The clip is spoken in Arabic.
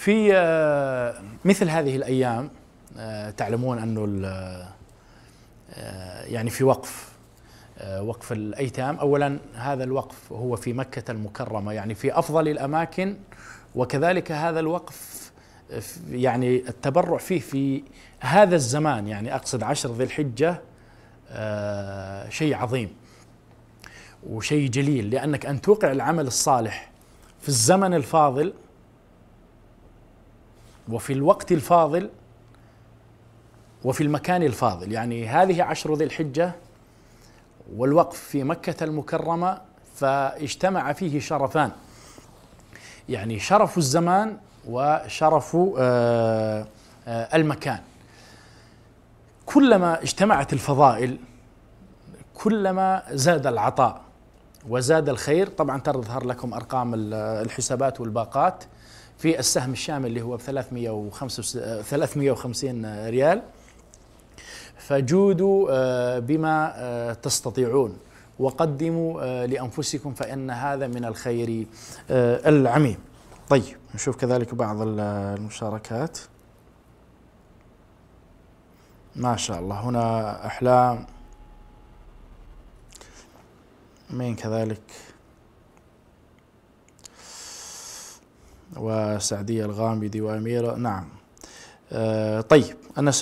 في آه، مثل هذه الايام آه، تعلمون انه آه، يعني في وقف وقف الايتام اولا هذا الوقف هو في مكه المكرمه يعني في افضل الاماكن وكذلك هذا الوقف يعني التبرع فيه في هذا الزمان يعني اقصد عشر ذي الحجه شيء عظيم وشيء جليل لانك ان توقع العمل الصالح في الزمن الفاضل وفي الوقت الفاضل وفي المكان الفاضل يعني هذه عشر ذي الحجة والوقف في مكة المكرمة فاجتمع فيه شرفان يعني شرف الزمان وشرف آه، آه، المكان كلما اجتمعت الفضائل كلما زاد العطاء وزاد الخير طبعا تظهر لكم ارقام الحسابات والباقات في السهم الشامل اللي هو ب 350 آه، ريال فجودوا آه، بما آه، تستطيعون وقدموا لأنفسكم فإن هذا من الخير العميم طيب نشوف كذلك بعض المشاركات ما شاء الله هنا أحلام مين كذلك وسعدية الغامدي وأميرة نعم آه، طيب أنا